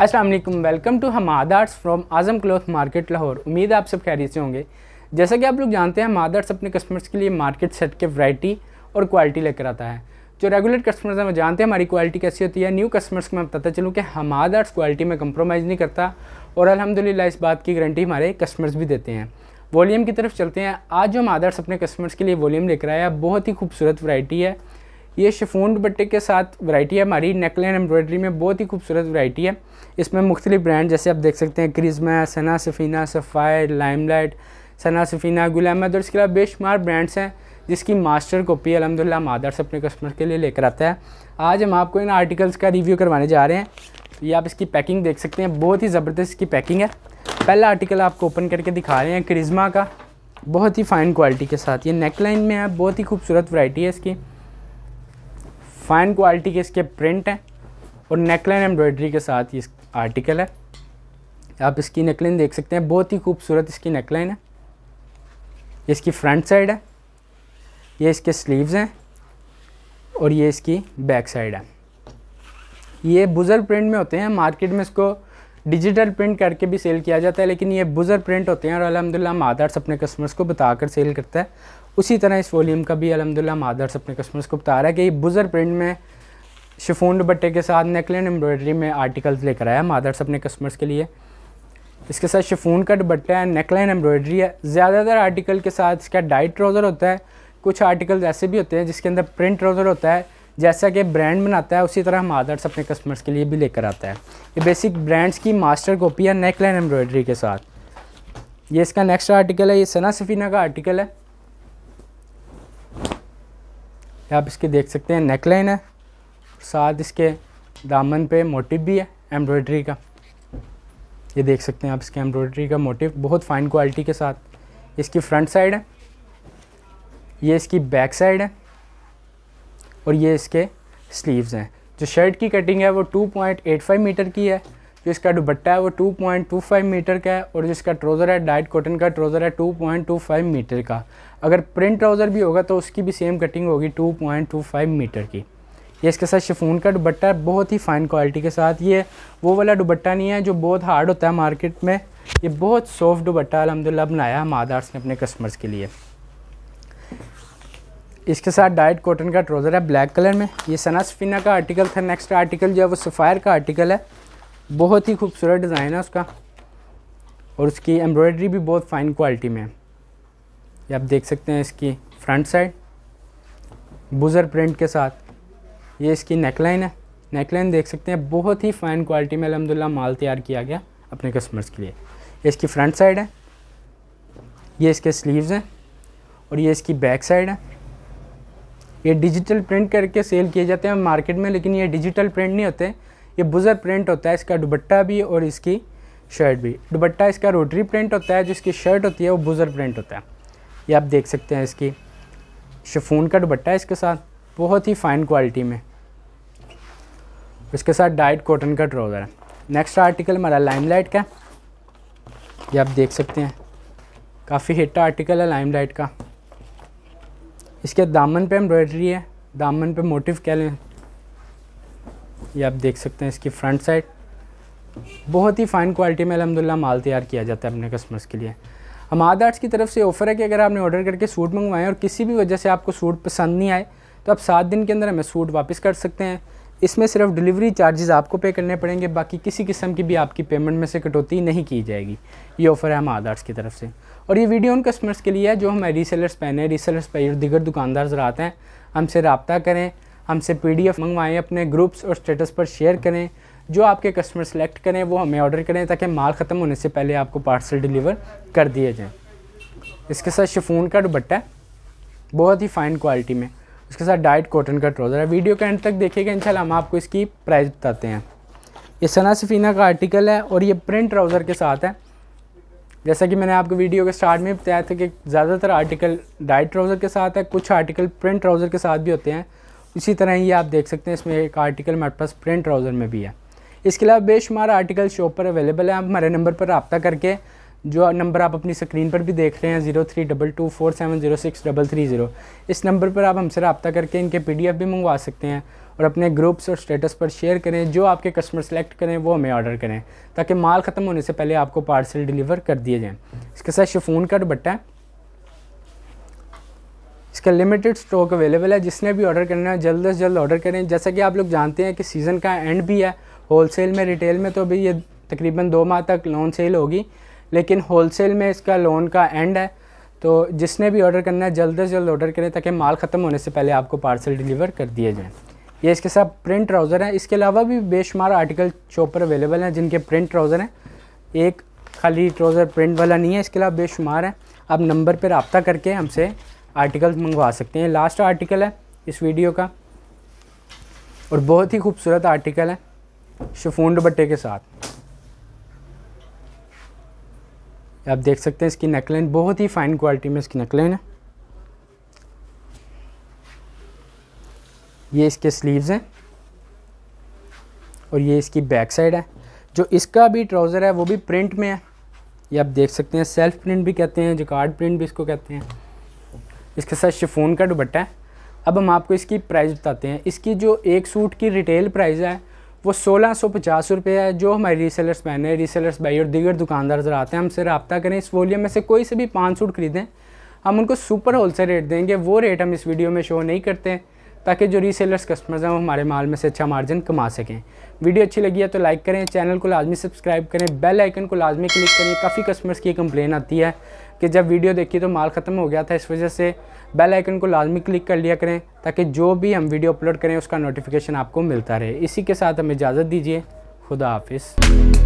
Aslam welcome to हम आदार्स from Azam cloth market Lahore उम्मीद है आप सब खैरियत से होंगे जैसा कि आप लोग जानते हैं हम आदार्स अपने कस्टमर्स के लिए मार्केट सेट के वैरायटी और क्वालिटी लेकर आता है जो रेगुलर कस्टमर्स हैं वो जानते हैं हमारी क्वालिटी कैसी होती है न्यू कस्टमर्स को मैं बताता चलूँ कि हम आदार्स क्वालिटी में कंप्रोमाइज़ नहीं करता और अलहमदिल्ला इस बात की गारंटी हमारे कस्टमर्स भी देते हैं वॉलीम की तरफ चलते हैं आज जो हम आदर्स अपने कस्टमर्स के लिए वॉलीम लेकर आया बहुत ही खूबसूरत वरायटी है ये शिफोन दुपट्टे के साथ वैरायटी है हमारी नेकलैन एम्ब्रॉयडरी में बहुत ही खूबसूरत वैराइटी है इसमें मुख्तलि ब्रांड जैसे आप देख सकते हैं Charizma Sana Safinaz Sapphire Limelight Sana Safinaz गुलाम और इसके अलावा बेशुमार ब्रांड्स हैं जिसकी मास्टर कॉपी अलहमदिल्ला मादर्स अपने कस्टमर के लिए लेकर आता है आज हम आपको इन आर्टिकल्स का रिव्यू करवाने जा रहे हैं ये आप इसकी पैकिंग देख सकते हैं बहुत ही ज़बरदस्त इसकी पैकिंग है पहला आर्टिकल आपको ओपन करके दिखा रहे हैं क्रिज्मा का बहुत ही फ़ाइन क्वालिटी के साथ ये नेकलाइन में है बहुत ही खूबसूरत वैराइटी है इसकी फाइन क्वालिटी के इसके प्रिंट हैं और नेकलाइन एम्ब्रॉयडरी के साथ ये आर्टिकल है आप इसकी नेकलाइन देख सकते हैं बहुत ही खूबसूरत इसकी नेकलाइन है ये इसकी फ्रंट साइड है ये इसके स्लीव्स हैं और ये इसकी बैक साइड है ये बुजल प्रिंट में होते हैं मार्केट में इसको डिजिटल प्रिंट करके भी सेल किया जाता है लेकिन ये बुज़र प्रिंट होते हैं और अलहमदिल्ला मादर्स अपने कस्टमर्स को बताकर सेल करता है उसी तरह इस वॉलीम का भी अलहमदिल्ला मादर्स अपने कस्टमर्स को बता रहा है कि ये बुज़र प्रिंट में शिफोन दुपट्टे के साथ नेकलेन एम्ब्रॉयडरी में आर्टिकल्स लेकर आया मादर्स अपने कस्टमर्स के लिए इसके साथ शिफोन का दुपट्टा है नेकलाइन एम्ब्रॉयडरी है ज़्यादातर आर्टिकल के साथ इसका डाइट ट्राउज़र होता है कुछ आर्टिकल्स ऐसे भी होते हैं जिसके अंदर प्रिंट ट्राउज़र होता है जैसा कि ब्रांड बनाता है उसी तरह हम आदर्स अपने कस्टमर्स के लिए भी लेकर आता है ये बेसिक ब्रांड्स की मास्टर कॉपी है नेक लाइन एम्ब्रॉयडरी के साथ ये इसका नेक्स्ट आर्टिकल है ये सना सफ़ीना का आर्टिकल है आप इसके देख सकते हैं नेक लाइन है साथ इसके दामन पे मोटिव भी है एम्ब्रॉयडरी का ये देख सकते हैं आप इसके एम्ब्रॉयडरी का मोटिव बहुत फाइन क्वालिटी के साथ इसकी फ्रंट साइड है ये इसकी बैक साइड है और ये इसके स्लीव्स हैं जो शर्ट की कटिंग है वो 2.85 मीटर की है जो इसका दुबट्टा है वो 2.25 मीटर का है और जो इसका ट्रोज़र है डाइट कॉटन का ट्रोज़र है 2.25 मीटर का अगर प्रिंट ट्राउज़र भी होगा तो उसकी भी सेम कटिंग होगी 2.25 मीटर की ये इसके साथ शिफून का दुबट्टा है बहुत ही फ़ाइन क्वालिटी के साथ ये वो वाला दुबट्टा नहीं है जो बहुत हार्ड होता है मार्केट में ये बहुत सॉफ्ट दुबट्टा अलहमदिल्ला बनाया है मादार्स ने अपने कस्टमर्स के लिए इसके साथ डाइट कॉटन का ट्राउज़र है ब्लैक कलर में ये सना सफीना का आर्टिकल था नेक्स्ट आर्टिकल जो है वो सफ़ायर का आर्टिकल है बहुत ही खूबसूरत डिज़ाइन है उसका और उसकी एम्ब्रॉयडरी भी बहुत फ़ाइन क्वालिटी में है ये आप देख सकते हैं इसकी फ्रंट साइड बुज़र प्रिंट के साथ ये इसकी नेकलाइन है नेकलाइन देख सकते हैं बहुत ही फ़ाइन क्वालिटी में अलहमदिल्ला माल तैयार किया गया अपने कस्टमर्स के लिए ये इसकी फ्रंट साइड है ये इसके स्लीव्स हैं और ये इसकी बैक साइड है ये डिजिटल प्रिंट करके सेल किए जाते हैं मार्केट में लेकिन ये डिजिटल प्रिंट नहीं होते ये बुज़र प्रिंट होता है इसका दुबट्टा भी और इसकी शर्ट भी दुबट्टा इसका रोटरी प्रिंट होता है जिसकी शर्ट होती है वो बुज़र प्रिंट होता है ये आप देख सकते हैं इसकी शफून का दुबट्टा है इसके साथ बहुत ही फ़ाइन क्वालिटी में इसके साथ डाइट कॉटन का ट्राउज़र है नेक्स्ट आर्टिकल हमारा लाइट का ये आप देख सकते हैं काफ़ी हिट आर्टिकल है लाइमलाइट का इसके दामन पे एम्ब्रॉयडरी है दामन पे मोटिव कह लें ये आप देख सकते हैं इसकी फ्रंट साइड बहुत ही फ़ाइन क्वालिटी में अलहमदिल्ला माल तैयार किया जाता है अपने कस्टमर्स के लिए हमाद आर्ट्स की तरफ से ऑफ़र है कि अगर आपने ऑर्डर करके सूट मंगवाएं और किसी भी वजह से आपको सूट पसंद नहीं आए तो आप सात दिन के अंदर हमें सूट वापस कर सकते हैं इसमें सिर्फ डिलीवरी चार्जेस आपको पे करने पड़ेंगे बाकी किसी किस्म की भी आपकी पेमेंट में से कटौती नहीं की जाएगी ये ऑफ़र है हम की तरफ से और ये वीडियो उन कस्टमर्स के लिए है जो हमारे रीसेलर्स पहने हैं रीसेलर्स पे और दुकानदार ज़रात हैं हमसे रबता करें हमसे पी डी एफ़ मंगवाएँ अपने ग्रुप्स और स्टेटस पर शेयर करें जो आपके कस्टमर सेलेक्ट करें वो हमें ऑर्डर करें ताकि माल ख़त्म होने से पहले आपको पार्सल डिलीवर कर दिया जाए इसके साथ शिफून का दुबट्टा बहुत ही फ़ाइन क्वालिटी में इसके साथ डाइट कॉटन का ट्राउज़र है वीडियो के एंड तक देखिएगा इंशाल्लाह हम आपको इसकी प्राइस बताते हैं ये सना सफ़ीना का आर्टिकल है और ये प्रिंट ट्राउज़र के साथ है जैसा कि मैंने आपको वीडियो के स्टार्ट में बताया था कि ज़्यादातर आर्टिकल डाइट ट्राउज़र के साथ है कुछ आर्टिकल प्रिंट ट्राउज़र के साथ भी होते हैं इसी तरह ये आप देख सकते हैं इसमें एक आर्टिकल हमारे पास प्रिंट ट्राउज़र में भी है इसके अलावा बेशुमार आर्टिकल शॉप पर अवेलेबल है आप हमारे नंबर पर रबता करके जो नंबर आप अपनी स्क्रीन पर भी देख रहे हैं zero three double two four seven zero six double three zero इस नंबर पर आप हमसे रबता करके इनके पीडीएफ भी मंगवा सकते हैं और अपने ग्रुप्स और स्टेटस पर शेयर करें जो आपके कस्टमर सेलेक्ट करें वो हमें ऑर्डर करें ताकि माल ख़त्म होने से पहले आपको पार्सल डिलीवर कर दिए जाएँ इसके साथ शिफून का दुबट्टा है इसका लिमिटेड स्टॉक अवेलेबल है जिसने भी ऑर्डर करना है जल्द अज जल्द ऑर्डर करें जैसा कि आप लोग जानते हैं कि सीज़न का एंड भी है होलसेल में रिटेल में तो अभी ये तकरीबन दो माह तक लॉन्च सेल होगी लेकिन होलसेल में इसका लोन का एंड है तो जिसने भी ऑर्डर करना है जल्द से जल्द ऑर्डर करें ताकि माल ख़त्म होने से पहले आपको पार्सल डिलीवर कर दिए जाएँ ये इसके साथ प्रिंट ट्राउज़र हैं इसके अलावा भी बेशुमार आर्टिकल शॉप पर अवेलेबल हैं जिनके प्रिंट ट्राउज़र हैं एक खाली ट्राउज़र प्रिंट वाला नहीं है इसके अलावा बेशुमार हैं आप नंबर पर रबता करके हमसे आर्टिकल मंगवा सकते हैं लास्ट आर्टिकल है इस वीडियो का और बहुत ही खूबसूरत आर्टिकल है शफून बट्टे के साथ आप देख सकते हैं इसकी नेकलाइन बहुत ही फाइन क्वालिटी में इसकी नेकलाइन है ये इसके स्लीव्स हैं और ये इसकी बैक साइड है जो इसका भी ट्राउज़र है वो भी प्रिंट में है ये आप देख सकते हैं सेल्फ प्रिंट भी कहते हैं कार्ड प्रिंट भी इसको कहते हैं इसके साथ शिफोन का दुपट्टा है अब हम आपको इसकी प्राइस बताते हैं इसकी जो एक सूट की रिटेल प्राइस है वो सोलह सौ पचास रुपये है जो हमारे रीसेलर्स मैन है रीसेलर्स भाई और दीगर दुकानदार ज़रा आते हैं हमसे रबता करें इस वॉल्यूम में से कोई से भी पाँच सूट खरीदें हम उनको सुपर होल सेल रेट देंगे वो रेट हम इस वीडियो में शो नहीं करते ताकि जो रीसेलर्स कस्टमर्स हैं वो हमारे माल में से अच्छा मार्जिन कमा सकें वीडियो अच्छी लगी है तो लाइक करें चैनल को लाजमी सब्सक्राइब करें बेल आइकन को लाजमी क्लिक करें काफ़ी कस्टमर्स की कंप्लेन आती है कि जब वीडियो देखी तो माल ख़त्म हो गया था इस वजह से बेल आइकन को लाजमी क्लिक कर लिया करें ताकि जो भी हम वीडियो अपलोड करें उसका नोटिफिकेशन आपको मिलता रहे इसी के साथ हमें इजाज़त दीजिए खुदा हाफिज़